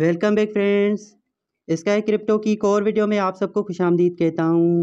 welcome back friends इसका crypto की एक और वीडियो में आप सबको खुश आमदीद कहता हूँ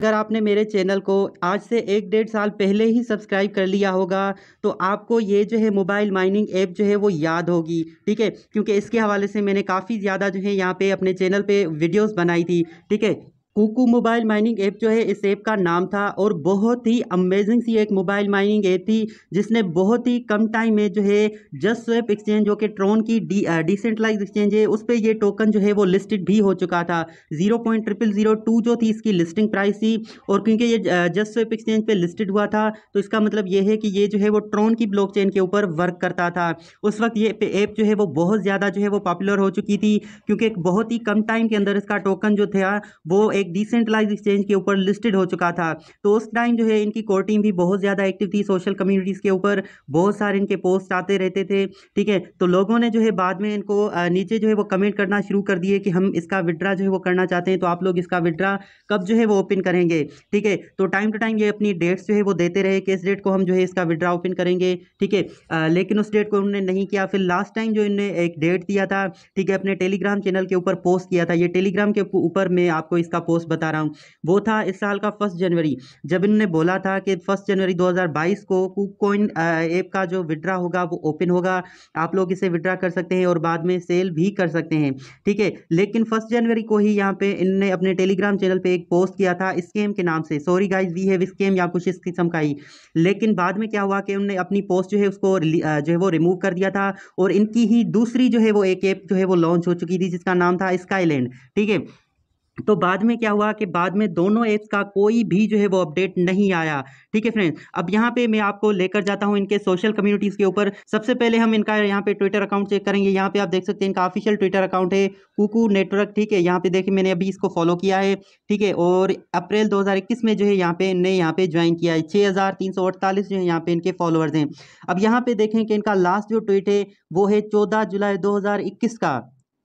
अगर आपने मेरे चैनल को आज से एक डेढ़ साल पहले ही सब्सक्राइब कर लिया होगा तो आपको ये जो है मोबाइल माइनिंग ऐप जो है वो याद होगी ठीक है क्योंकि इसके हवाले से मैंने काफ़ी ज़्यादा जो है यहाँ पे अपने चैनल पे वीडियोस बनाई थी ठीक है कुकू मोबाइल माइनिंग ऐप जो है इस ऐप का नाम था और बहुत ही अमेजिंग सी एक मोबाइल माइनिंग ऐप थी जिसने बहुत ही कम टाइम में जो है जस्ट स्वेप एक्सचेंज जो कि ट्रोन की डी डिसेंट्रलाइज एक्सचेंज है उस पर यह टोकन जो है वो लिस्टेड भी हो चुका था zero point triple zero two जो थी इसकी लिस्टिंग प्राइस थी और क्योंकि ये जस्ट स्वेप एक्सचेंज पर लिस्टेड हुआ था तो इसका मतलब ये है कि ये जो है वो ट्रोन की ब्लॉक के ऊपर वर्क करता था उस वक्त ये ऐप जो है वो बहुत ज़्यादा जो है वो पॉपुलर हो चुकी थी क्योंकि बहुत ही कम टाइम के अंदर इसका टोकन जो था वो एक डिसेंट्रलाइज एक्सचेंज के ऊपर लिस्टेड हो चुका था तो उस टाइम जो है इनकी कोर टीम भी बहुत ज़्यादा एक्टिव थी सोशल कम्युनिटीज़ के ऊपर बहुत सारे इनके पोस्ट आते रहते थे ठीक है तो लोगों ने जो है बाद में इनको नीचे जो है वो कमेंट करना शुरू कर दिए कि हम इसका विड्रा जो है वो करना चाहते हैं तो आप लोग इसका विड्रा कब जो है वो ओपन करेंगे ठीक है तो टाइम टू टाइम ये अपनी डेट्स जो है वो देते रहे कि इस डेट को हम जो है इसका विड्रा ओपन करेंगे ठीक है लेकिन उस डेट को उन्होंने नहीं किया फिर लास्ट टाइम जो इन्होंने एक डेट दिया था ठीक है अपने टेलीग्राम चैनल के ऊपर पोस्ट किया था ये टेलीग्राम के ऊपर मैं आपको इसका पोस्ट बता रहा हूँ वो था इस साल का फर्स्ट जनवरी जब इन्होंने बोला था कि फर्स्ट जनवरी 2022 को कुक कोइन ऐप का जो विड्रा होगा वो ओपन होगा आप लोग इसे विड्रा कर सकते हैं और बाद में सेल भी कर सकते हैं ठीक है लेकिन फर्स्ट जनवरी को ही यहाँ पे इनने अपने टेलीग्राम चैनल पर एक पोस्ट किया था स्केम के नाम से sorry guys we have scam या कुछ इस किस्म का ही लेकिन बाद में क्या हुआ कि उनने अपनी पोस्ट जो है उसको जो है वो रिमूव कर दिया था और इनकी ही दूसरी जो है वो एक ऐप जो है वो लॉन्च हो चुकी थी जिसका नाम था स्काईलैंड ठीक है तो बाद में क्या हुआ कि बाद में दोनों ऐप्स का कोई भी जो है वो अपडेट नहीं आया ठीक है फ्रेंड्स अब यहाँ पे मैं आपको लेकर जाता हूँ इनके सोशल कम्युनिटीज़ के ऊपर सबसे पहले हम इनका यहाँ पे ट्विटर अकाउंट चेक करेंगे यहाँ पे आप देख सकते हैं इनका ऑफिशियल ट्विटर अकाउंट है कुकू नेटवर्क ठीक है यहाँ पे देखिए मैंने अभी इसको फॉलो किया है ठीक है और अप्रैल दो में जो है यहाँ पे इनने यहाँ पे ज्वाइन किया है छः जो है यहाँ पे इनके फॉलोअर्स हैं अब यहाँ पे देखें कि इनका लास्ट जो ट्वीट है वो है चौदह जुलाई दो का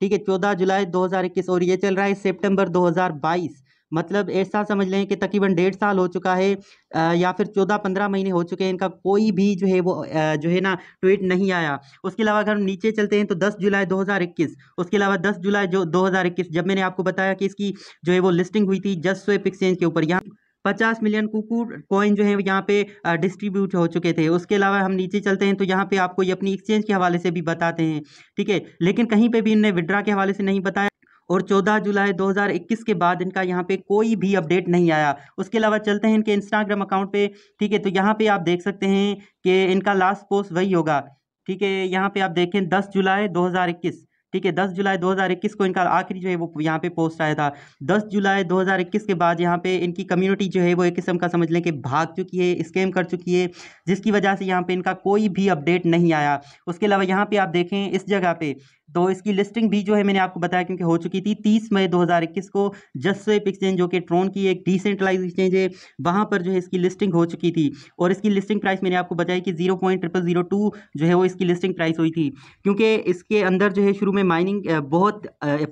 ठीक है चौदह जुलाई इक्कीस और ये चल रहा है सितंबर 2022 मतलब ऐसा समझ लें कि तकरीबन डेढ़ साल हो चुका है आ, या फिर चौदह पंद्रह महीने हो चुके हैं इनका कोई भी जो है वो आ, जो है ना ट्वीट नहीं आया उसके अलावा अगर हम नीचे चलते हैं तो दस जुलाई दो हजार इक्कीस उसके अलावा दस जुलाई जो इक्कीस जब मैंने आपको बताया कि इसकी जो है वो लिस्टिंग हुई थी जस्ट स्वेप एक्सचेंज के ऊपर यहाँ पचास मिलियन कुकू कॉइन जो है यहाँ पे डिस्ट्रीब्यूट हो चुके थे उसके अलावा हम नीचे चलते हैं तो यहाँ पे आपको ये अपनी एक्सचेंज के हवाले से भी बताते हैं ठीक है लेकिन कहीं पे भी इनने विड्रा के हवाले से नहीं बताया और 14 जुलाई 2021 के बाद इनका यहाँ पे कोई भी अपडेट नहीं आया उसके अलावा चलते हैं इनके इंस्टाग्राम अकाउंट पे ठीक है तो यहाँ पे आप देख सकते हैं कि इनका लास्ट पोस्ट वही होगा ठीक है यहाँ पे आप देखें दस जुलाई इक्कीस ठीक है दस जुलाई इक्कीस को इनका आखिरी जो है वो यहाँ पे पोस्ट आया था दस जुलाई इक्कीस के बाद यहाँ पे इनकी कम्युनिटी जो है वो एक किस्म का समझ लें कि भाग चुकी है स्कैम कर चुकी है जिसकी वजह से यहाँ पे इनका कोई भी अपडेट नहीं आया उसके अलावा यहाँ पे आप देखें इस जगह पे तो इसकी लिस्टिंग भी जो है मैंने आपको बताया क्योंकि हो चुकी थी तीस मई 2021 को जस्ट एक्सचेंज जो कि ट्रोन की एक डिसेंट्रलाइज एक्सचेंज है वहाँ पर जो है इसकी लिस्टिंग हो चुकी थी और इसकी लिस्टिंग प्राइस मैंने आपको बताया कि zero point triple zero two जो है वो इसकी लिस्टिंग प्राइस हुई थी क्योंकि इसके अंदर जो है शुरू में माइनिंग बहुत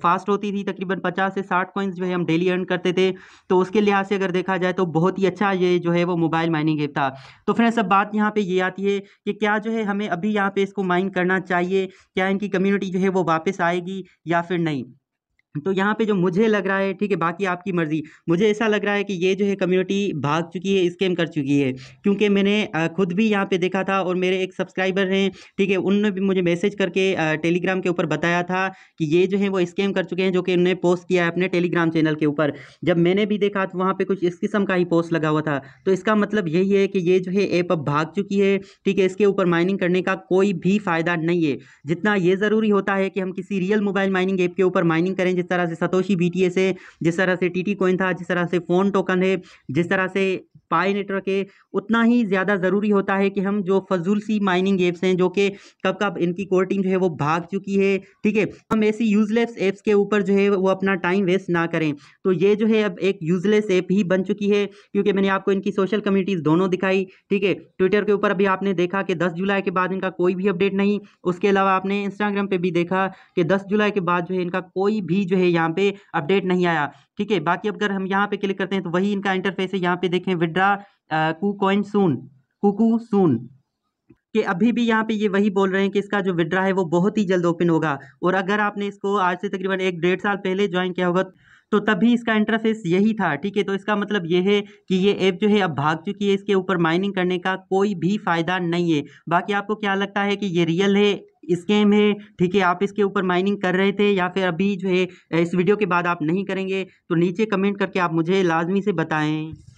फास्ट होती थी तकरीबन पचास से साठ कॉइन्स जो है हम डेली अर्न करते थे तो उसके लिहाज से अगर देखा जाए तो बहुत ही अच्छा ये जो है वो मोबाइल माइनिंग ऐप था तो फ्रेंड्स अब बात यहाँ पे ये आती है कि क्या जो है हमें अभी यहाँ पे इसको माइन करना चाहिए क्या इनकी कम्युनिटी जो है वो वापस आएगी या फिर नहीं तो यहाँ पे जो मुझे लग रहा है ठीक है बाकी आपकी मर्ज़ी मुझे ऐसा लग रहा है कि ये जो है कम्युनिटी भाग चुकी है स्कैम कर चुकी है क्योंकि मैंने खुद भी यहाँ पे देखा था और मेरे एक सब्सक्राइबर हैं ठीक है उनने भी मुझे मैसेज करके टेलीग्राम के ऊपर बताया था कि ये जो है वो स्कैम कर चुके हैं जो कि उन्होंने पोस्ट किया है अपने टेलीग्राम चैनल के ऊपर जब मैंने भी देखा तो वहाँ पर कुछ इस किस्म का ही पोस्ट लगा हुआ था तो इसका मतलब यही है कि ये जो है ऐप अब भाग चुकी है ठीक है इसके ऊपर माइनिंग करने का कोई भी फ़ायदा नहीं है जितना ये ज़रूरी होता है कि हम किसी रियल मोबाइल माइनिंग ऐप के ऊपर माइनिंग करें जिस तरह से सतोशी बी है जिस तरह से टी कॉइन था जिस तरह से फ़ोन टोकन है जिस तरह से पाई नेटवर्क है उतना ही ज़्यादा ज़रूरी होता है कि हम जो फजूल सी माइनिंग एप्स हैं जो कि कब कब इनकी कोर टीम जो है वो भाग चुकी है ठीक है हम ऐसी यूजलेस ऐप्स के ऊपर जो है वो अपना टाइम वेस्ट ना करें तो ये जो है अब एक यूजलेस ऐप ही बन चुकी है क्योंकि मैंने आपको इनकी सोशल कम्युनिटीज़ दोनों दिखाई ठीक है ट्विटर के ऊपर अभी आपने देखा कि दस जुलाई के बाद इनका कोई भी अपडेट नहीं उसके अलावा आपने इंस्टाग्राम पर भी देखा कि दस जुलाई के बाद जो है इनका कोई भी जो है यहाँ पे अपडेट नहीं आया ठीक है बाकी अगर हम यहाँ पे क्लिक करते हैं तो वही इनका इंटरफेस है यहाँ पे देखें विड्रा कुकॉइन सून कुकू सून कि अभी भी यहाँ पे ये वही बोल रहे हैं कि इसका जो विड्रा है वो बहुत ही जल्द ओपन होगा और अगर आपने इसको आज से तकरीबन एक डेढ़ साल पहले ज्वाइन किया होगा तो तभी इसका इंटरफेस यही था ठीक है तो इसका मतलब ये है कि ये ऐप जो है अब भाग चुकी है इसके ऊपर माइनिंग करने का कोई भी फ़ायदा नहीं है बाकी आपको क्या लगता है कि ये रियल है स्कैम है ठीक है आप इसके ऊपर माइनिंग कर रहे थे या फिर अभी जो है इस वीडियो के बाद आप नहीं करेंगे तो नीचे कमेंट करके आप मुझे लाजमी से बताएं